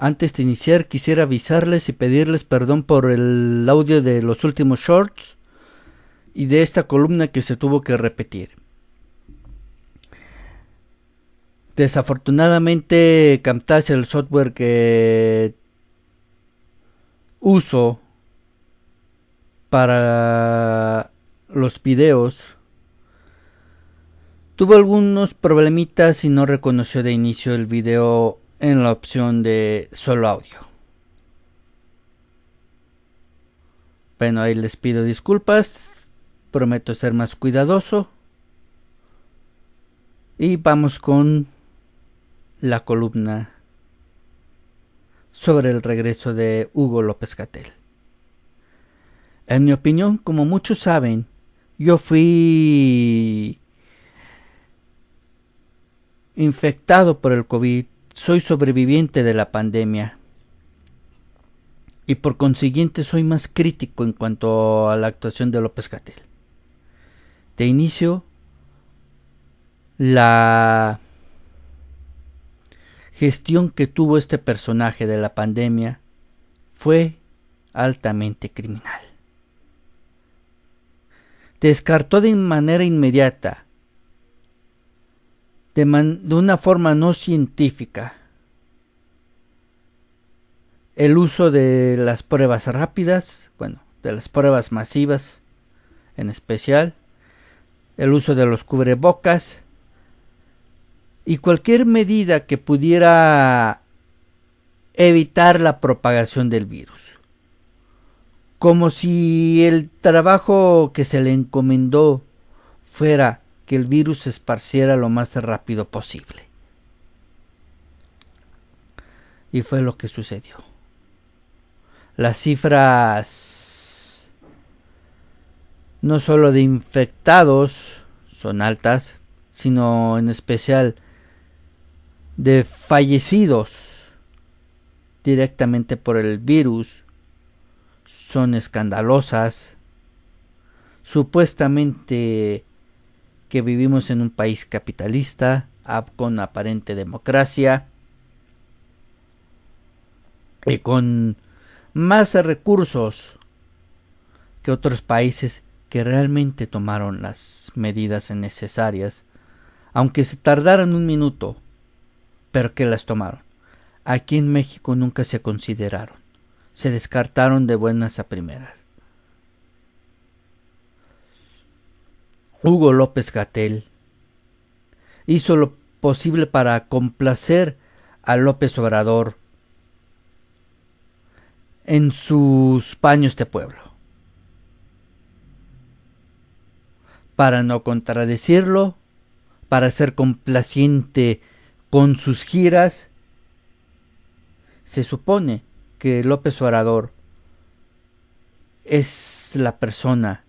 Antes de iniciar quisiera avisarles y pedirles perdón por el audio de los últimos shorts y de esta columna que se tuvo que repetir. Desafortunadamente Camtasia, el software que uso para los videos, tuvo algunos problemitas y no reconoció de inicio el video en la opción de solo audio. Bueno, ahí les pido disculpas. Prometo ser más cuidadoso. Y vamos con la columna sobre el regreso de Hugo López Catel. En mi opinión, como muchos saben, yo fui infectado por el COVID soy sobreviviente de la pandemia y por consiguiente soy más crítico en cuanto a la actuación de López Catel. De inicio, la gestión que tuvo este personaje de la pandemia fue altamente criminal. Descartó de manera inmediata de, una forma no científica el uso de las pruebas rápidas, bueno, de las pruebas masivas en especial, el uso de los cubrebocas y cualquier medida que pudiera evitar la propagación del virus. Como si el trabajo que se le encomendó fuera que el virus se esparciera lo más rápido posible. Y fue lo que sucedió. Las cifras no solo de infectados son altas, sino en especial de fallecidos directamente por el virus son escandalosas. Supuestamente que vivimos en un país capitalista, con aparente democracia, y con más recursos que otros países que realmente tomaron las medidas necesarias, aunque se tardaran un minuto, pero que las tomaron. Aquí en México nunca se consideraron, se descartaron de buenas a primeras. Hugo López Gatel hizo lo posible para complacer a López Obrador en sus paños de pueblo. Para no contradecirlo, para ser complaciente con sus giras, se supone que López Obrador es la persona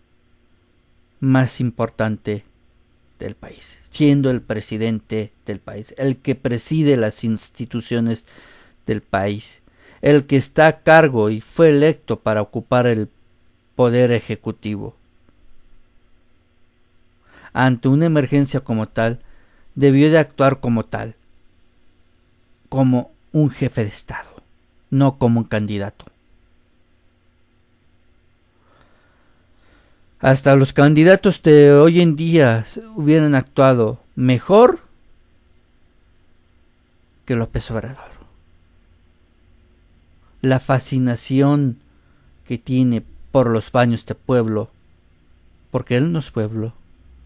más importante del país, siendo el presidente del país, el que preside las instituciones del país, el que está a cargo y fue electo para ocupar el poder ejecutivo. Ante una emergencia como tal, debió de actuar como tal, como un jefe de Estado, no como un candidato. hasta los candidatos de hoy en día hubieran actuado mejor que López Obrador. La fascinación que tiene por los baños de pueblo, porque él no es pueblo,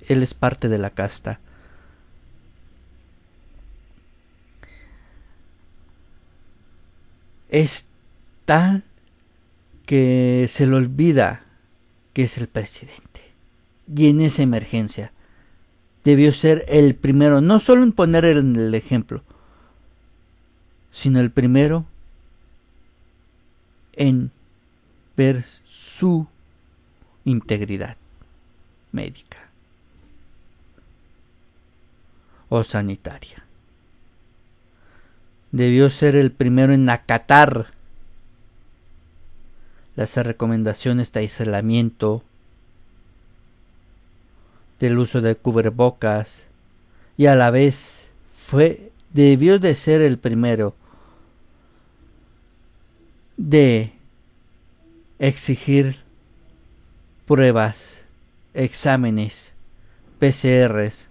él es parte de la casta. Es tan que se lo olvida que es el presidente. Y en esa emergencia debió ser el primero, no solo en poner el, el ejemplo, sino el primero en ver su integridad médica o sanitaria. Debió ser el primero en acatar las recomendaciones de aislamiento, del uso de cubrebocas, y a la vez fue debió de ser el primero de exigir pruebas, exámenes, PCRs,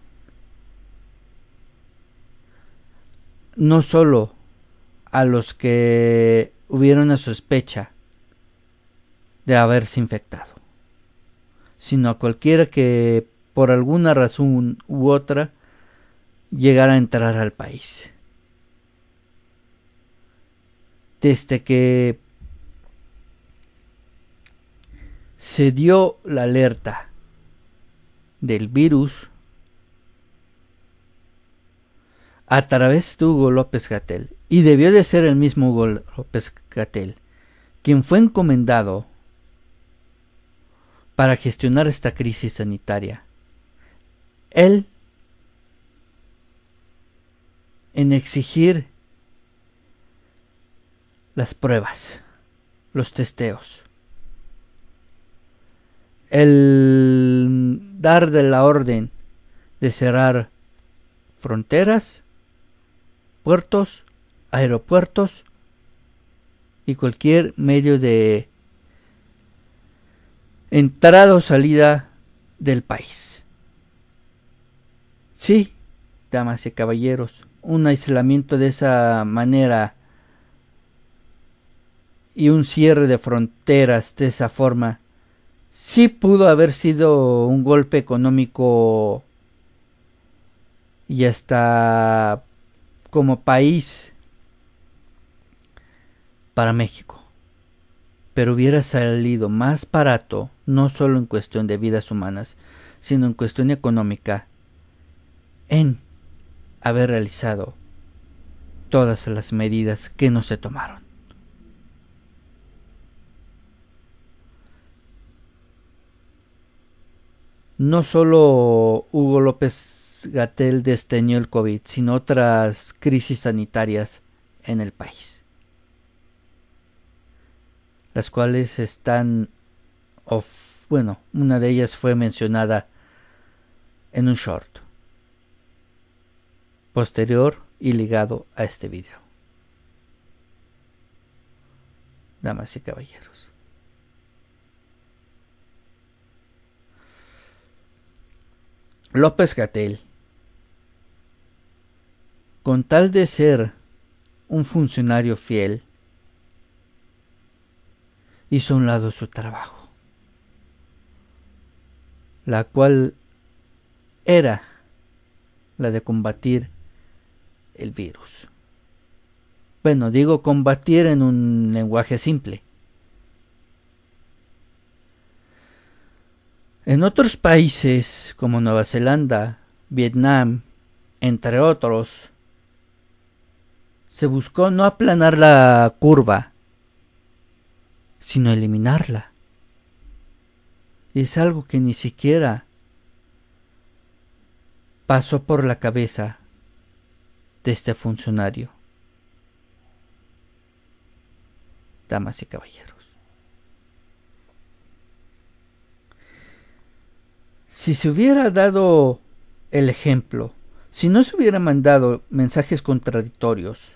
no solo a los que Hubieron una sospecha, de haberse infectado, sino a cualquiera que por alguna razón u otra llegara a entrar al país. Desde que se dio la alerta del virus a través de Hugo López Gatel, y debió de ser el mismo Hugo López Gatel, quien fue encomendado para gestionar esta crisis sanitaria. Él, en exigir las pruebas, los testeos, el dar de la orden de cerrar fronteras, puertos, aeropuertos y cualquier medio de entrada o salida del país. Sí, damas y caballeros, un aislamiento de esa manera y un cierre de fronteras de esa forma sí pudo haber sido un golpe económico y hasta como país para México. Pero hubiera salido más barato no solo en cuestión de vidas humanas, sino en cuestión económica, en haber realizado todas las medidas que no se tomaron. No solo Hugo López Gatel desteñó el COVID, sino otras crisis sanitarias en el país, las cuales están bueno, una de ellas fue mencionada en un short posterior y ligado a este video. Damas y caballeros. López Gatel, con tal de ser un funcionario fiel, hizo un lado su trabajo la cual era la de combatir el virus. Bueno, digo combatir en un lenguaje simple. En otros países como Nueva Zelanda, Vietnam, entre otros, se buscó no aplanar la curva, sino eliminarla. Y es algo que ni siquiera pasó por la cabeza de este funcionario. Damas y caballeros. Si se hubiera dado el ejemplo, si no se hubiera mandado mensajes contradictorios,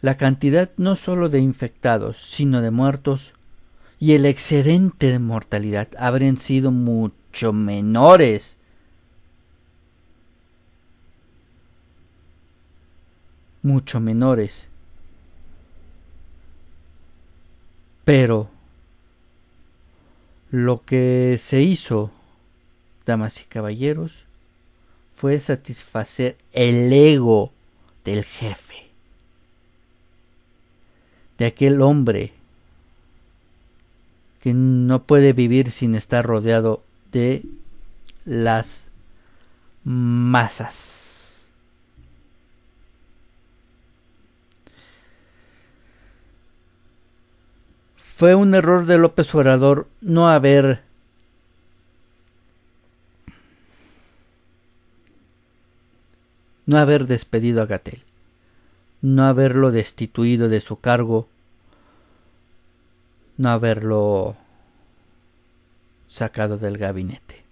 la cantidad no solo de infectados, sino de muertos y el excedente de mortalidad habrían sido mucho menores. Mucho menores. Pero lo que se hizo, damas y caballeros, fue satisfacer el ego del jefe, de aquel hombre que no puede vivir sin estar rodeado de las masas. Fue un error de López Obrador no haber no haber despedido a Gatel, no haberlo destituido de su cargo no haberlo sacado del gabinete.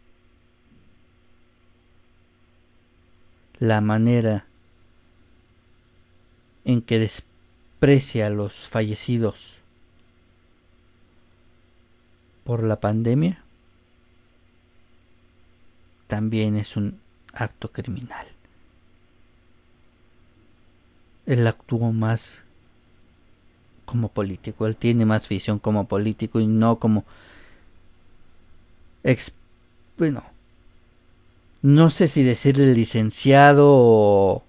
La manera en que desprecia a los fallecidos por la pandemia también es un acto criminal. El actuó más como político, él tiene más visión como político y no como... bueno, no sé si decirle licenciado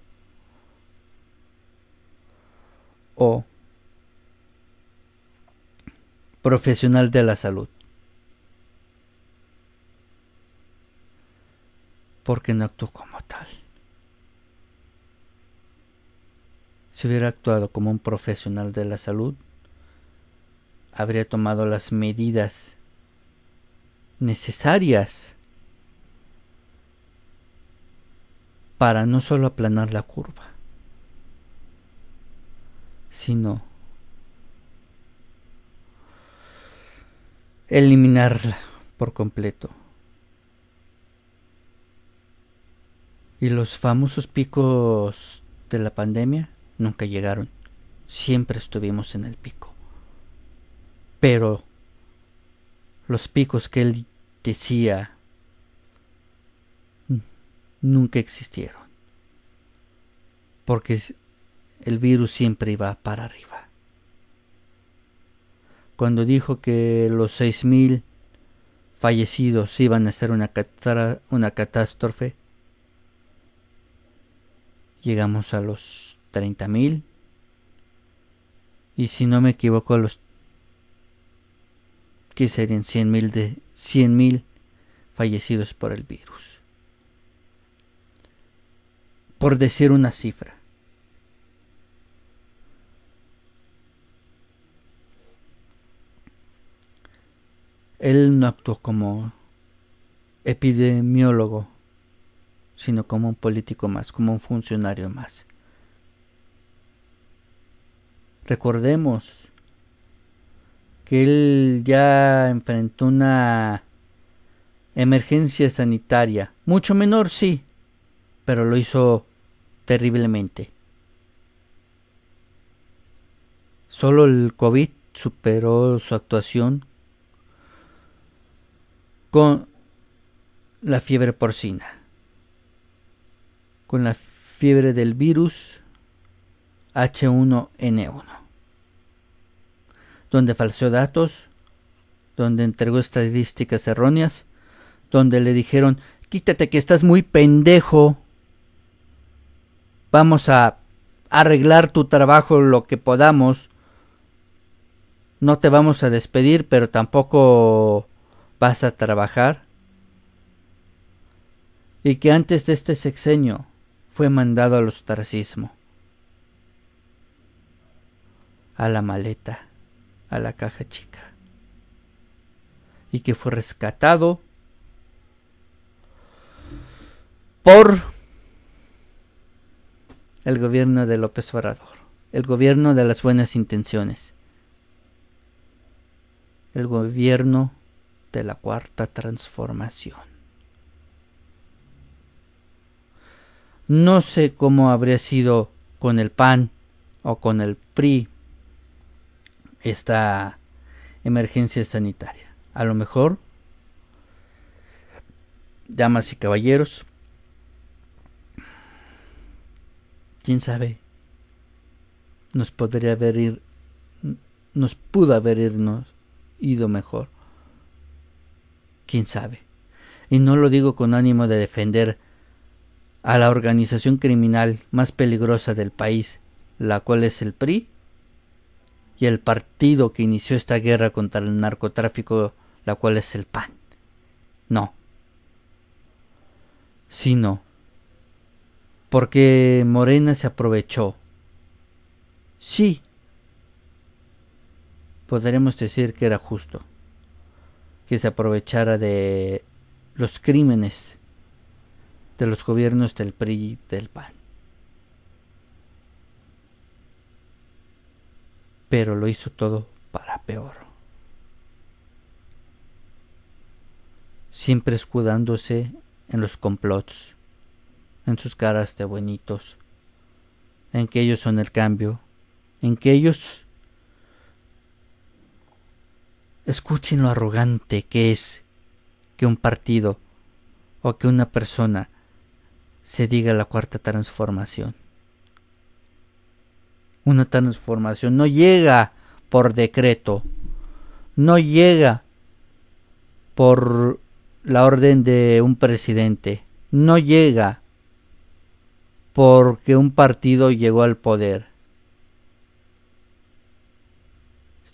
o... profesional de la salud. Porque no actuó como tal. Si hubiera actuado como un profesional de la salud, habría tomado las medidas necesarias para no solo aplanar la curva, sino eliminarla por completo. Y los famosos picos de la pandemia nunca llegaron. Siempre estuvimos en el pico. Pero los picos que él decía nunca existieron. Porque el virus siempre iba para arriba. Cuando dijo que los 6.000 fallecidos iban a ser una, una catástrofe, llegamos a los 30 mil. Y si no me equivoco, los que serían 100.000 mil de mil fallecidos por el virus. Por decir una cifra. Él no actuó como epidemiólogo, sino como un político más, como un funcionario más. Recordemos que él ya enfrentó una emergencia sanitaria, mucho menor, sí, pero lo hizo terriblemente. Solo el COVID superó su actuación con la fiebre porcina, con la fiebre del virus H1N1, donde falseó datos, donde entregó estadísticas erróneas, donde le dijeron, quítate que estás muy pendejo, vamos a arreglar tu trabajo lo que podamos, no te vamos a despedir, pero tampoco vas a trabajar. Y que antes de este sexenio fue mandado al ostracismo a la maleta, a la caja chica, y que fue rescatado por el gobierno de López Obrador, el gobierno de las buenas intenciones, el gobierno de la cuarta transformación. No sé cómo habría sido con el PAN o con el PRI esta emergencia sanitaria. A lo mejor, damas y caballeros, quién sabe, nos podría haber ir, nos pudo haber irnos, ido mejor. Quién sabe. Y no lo digo con ánimo de defender a la organización criminal más peligrosa del país, la cual es el PRI y el partido que inició esta guerra contra el narcotráfico, la cual es el PAN. No. no. porque Morena se aprovechó. Sí. Podremos decir que era justo que se aprovechara de los crímenes de los gobiernos del PRI y del PAN. pero lo hizo todo para peor. Siempre escudándose en los complots, en sus caras de buenitos, en que ellos son el cambio, en que ellos escuchen lo arrogante que es que un partido o que una persona se diga la cuarta transformación una transformación, no llega por decreto, no llega por la orden de un presidente, no llega porque un partido llegó al poder.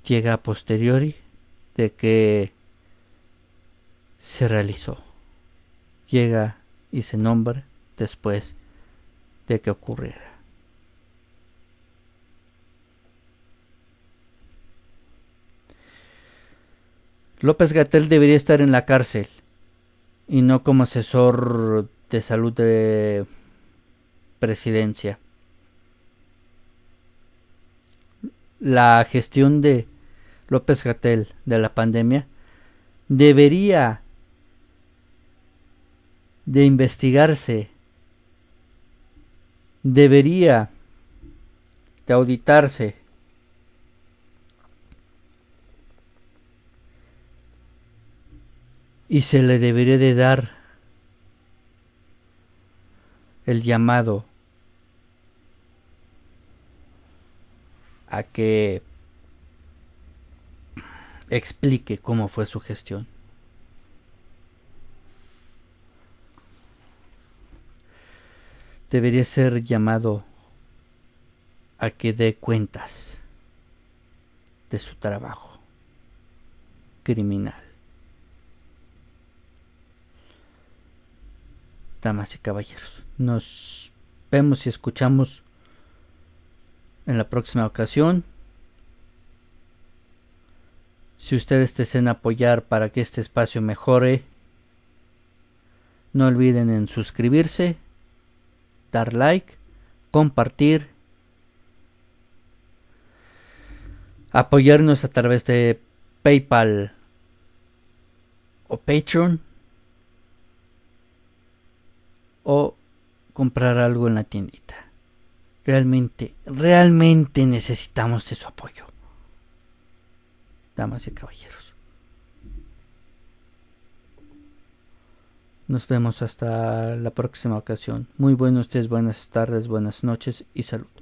Llega a posteriori de que se realizó. Llega y se nombra después de que ocurriera. López Gatel debería estar en la cárcel y no como asesor de salud de presidencia. La gestión de López Gatel de la pandemia debería de investigarse, debería de auditarse y se le debería de dar el llamado a que explique cómo fue su gestión. Debería ser llamado a que dé cuentas de su trabajo criminal. damas y caballeros. Nos vemos y escuchamos en la próxima ocasión. Si ustedes desean apoyar para que este espacio mejore, no olviden en suscribirse, dar like, compartir, apoyarnos a través de PayPal o Patreon o comprar algo en la tiendita. Realmente, realmente necesitamos de su apoyo. Damas y caballeros. Nos vemos hasta la próxima ocasión. Muy buenos días, buenas tardes, buenas noches y salud.